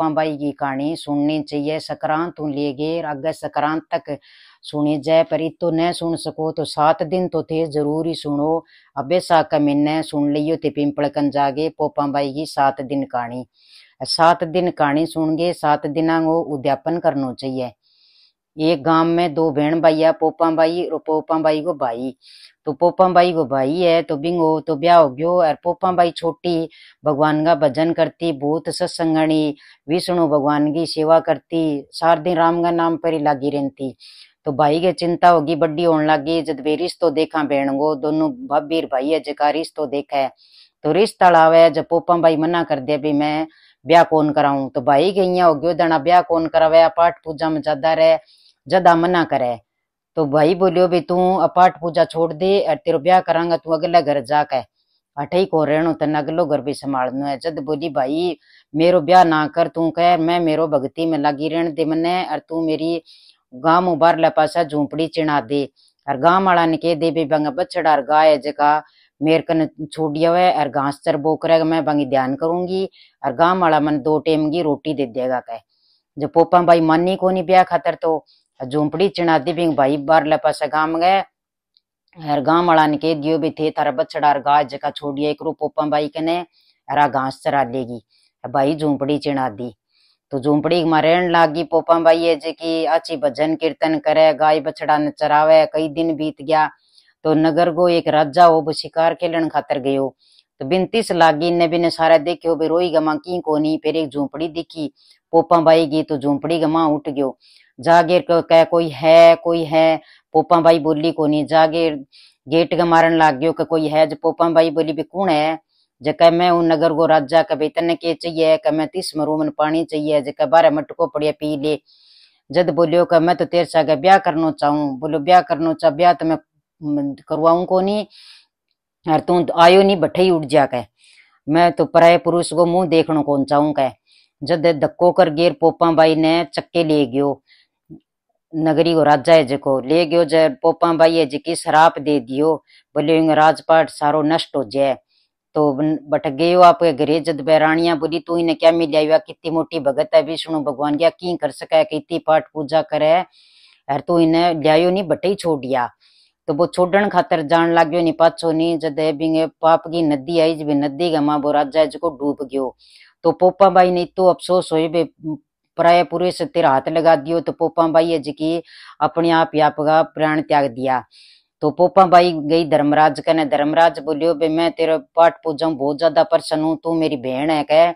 भाई की कहानी सुननी चाहिए संक्रांत ले गए अगर सक्रांत तक सुनी जाए पर इतो न सुन सको तो सात दिन तो थे जरूर ही सुनो अबे सा का सुन लियो पिंपल कन जागे भाई की सात दिन कहानी सात दिन कहानी सुन गए सात दिन वो उद्यापन करना चाहिए एक गांव में दो बहन भाई है पोपा भाई और पोपा भाई को भाई तो पोपा भाई को भाई है तो बिंगो तो ब्याह हो गयो और पोपा भाई छोटी भगवान का भजन करती भूत सत्संगणी विष्णु भगवान की सेवा करती सार दिन राम का नाम पर ही लागी रहती तो भाई के चिंता होगी बड्डी होने लगी जब वे रिश्तो देखा बहन को दोनों भाभी भाई है जगह रिश्तो देखा है तो रिश्ता लावे जब पोपा भाई मना कर दिया भी मैं ब्याह कौन कराऊं तो भाई के इं हो गयो दाना ब्याह कौन करावे पाठ पूजा में ज्यादा रहे ज्यादा मना करे तो भाई बोलियो भी तू अपाट पूजा छोड़ दे और तेरा ब्याह करांगा तू अगला घर जाके अठई को रहनो तन अगलो घर भी संभालनो है जद बोली भाई मेरो ब्याह ना कर तू कह मैं मेरो भक्ति में लागी रहन दे मने और तू मेरी गांव में बारला पासा झोंपड़ी चिणा दे और गांव वाला ने कह दे भी बंगा बछड़ा और गाय जका मेरे कन छोड़िया हुआ और घास बो करेगा मैं बंगी ध्यान करूंगी और गांव वाला मन दो टेम की रोटी दे देगा कह जब पोपा भाई मानी को नहीं ब्याह खातर तो झूंपड़ी दी बिंग भाई बारला पास गाम गए हर गांव वाला ने कह दियो भी थे तारा बछड़ा और घास जका छोड़िए एक पोपा भाई कने हरा घास चरा लेगी भाई झूंपड़ी चिणा दी तो झोंपड़ी में रहन लागी पोपा भाई है जे की अच्छी भजन कीर्तन करे गाय बछड़ा ने चरावे कई दिन बीत गया तो नगर को एक राजा हो शिकार खेलन खातर गयो तो बिनती लागी ने बिने सारे देख्यो भी रोई गमा की कोनी फिर एक झोंपड़ी दिखी पोपा बाई गई तो झोंपड़ी गमा उठ गयो जागीर कह कोई है कोई है पोपा बाई बोली कोनी जागेर गेट का मारन लाग गयो कि कोई है जो पोपा बाई बोली भी कौन है जब मैं उन नगर को राजा कभी तने के चाहिए कह मैं तीस मरूमन पानी चाहिए जब बारह मटको पड़िया पी ले जद बोलियो कह मैं तो तेरे से आगे ब्याह करना चाहूँ बोलो ब्याह करना चाह ब्याह तो मैं करवाऊँ को नहीं और तू आयो नहीं ही उठ जा कह मैं तो पराय पुरुष को मुंह देखनो कौन चाहूं कह जद धक्को कर गेर पोपा बाई ने चक्के ले गयो नगरी को राजा है जिको ले गयो जय पोपा बाई है जिकी शराप दे दियो बोले राजपाट सारो नष्ट हो जाए तो बट गयो आपके घरे जद बैरानिया बोली तू इन्हें क्या मिल जाएगा कितनी मोटी भगत है विष्णु भगवान क्या की कर सका कितनी पाठ पूजा करे हर तू इन्हें लियायो नहीं बटे ही छोड़ दिया तो वो छोड़न खातर जान लाग्यो नि पाछो नी जद बिंगे पाप की नदी आई जब नदी का माँ वो राजा जो डूब गयो तो पोपा बाई ने तो अफसोस हो बे पराया पूरे से तेरा हाथ लगा दियो तो पोपा बाई है जी अपने आप ही आपका प्राण त्याग दिया तो पोपा बाई गई धर्मराज कने धर्मराज बोलियो बे मैं तेरा पाठ पूजा बहुत ज्यादा प्रसन्न हूँ तू मेरी बहन है कह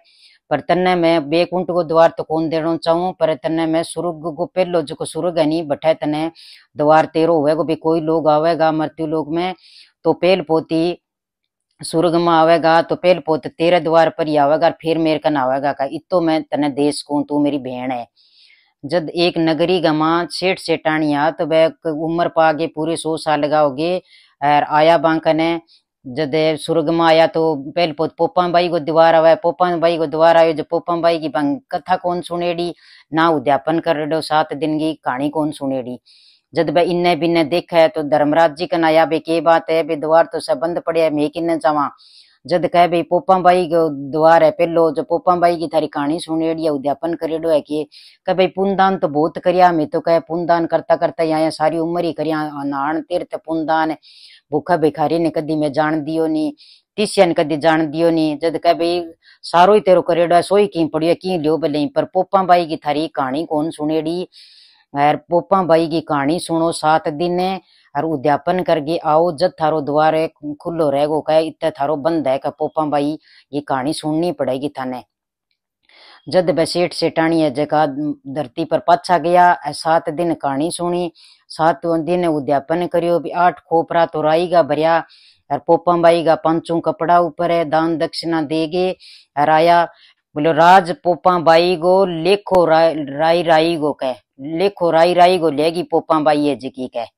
पर तन्ने में बेकुंठ को द्वार तो कौन देना चाहूँ पर तन्ने में सुरग को पहलो जो सुरग है नहीं बैठे तने द्वार तेरो हुएगो भी कोई लोग आवेगा मृत्यु लोग में तो पेल पोती सूर्ग में आवेगा तो पहल पोत तेरे द्वार पर ही आवेगा फिर मेरे का नावेगा का इतो मैं तने देश को तू मेरी बहन है जब एक नगरी गमा सेठ सेठानिया तो वह उम्र पागे पूरे सौ साल लगाओगे और आया बांकने जद स्वर्ग में आया तो पहले पोपा भाई को द्वार आवा पोपा भाई को द्वार आयो जो पोपा भाई की भंग कथा कौन सुनेड़ी ना उद्यापन कर डो सात दिन की कहानी कौन सुनेड़ी जद भाई इन्ने बिन्ने देखा है तो धर्मराज जी का नाया भाई के बात है भाई द्वार तो बंद पड़े है मैं किन्ने जावा जद कहे भाई पोपा भाई द्वार है पहलो जो पोपा बाई की थारी कहानी सुनेड़ी है उद्यापन करेड़ो है कि कह भाई पुनदान तो बहुत करिया मैं तो कहे पुनदान करता करता यहाँ सारी उम्र ही करिया नान तीर्थ पुनदान भूखा भिखारी ने कदी मैं जान दियो नहीं तीसिया ने कदी जान दियो नहीं जद कह भाई सारो ही तेरो करेड़ो है सोई की पड़ियो की लियो भले पर पोपा बाई की थारी कहानी कौन सुनेड़ी यार पोपा बाई की कहानी सुनो सात दिन और उद्यापन करके आओ जब थारो द्वार है खुलो रह गो कह इत थारो बंद है कह पोपा भाई ये कहानी सुननी पड़ेगी थाने जद बसेठ सेठानी है जगह धरती पर पाछा गया सात दिन कहानी सुनी सात दिन उद्यापन करियो भी आठ खोपरा तो राई का भरिया और पोपा बाई का पंचों कपड़ा ऊपर है दान दक्षिणा देगे और आया बोलो राज पोपा बाई गो लेखो राई राई गो कह लेखो राई राई गो लेगी पोपा बाई है जिकी कह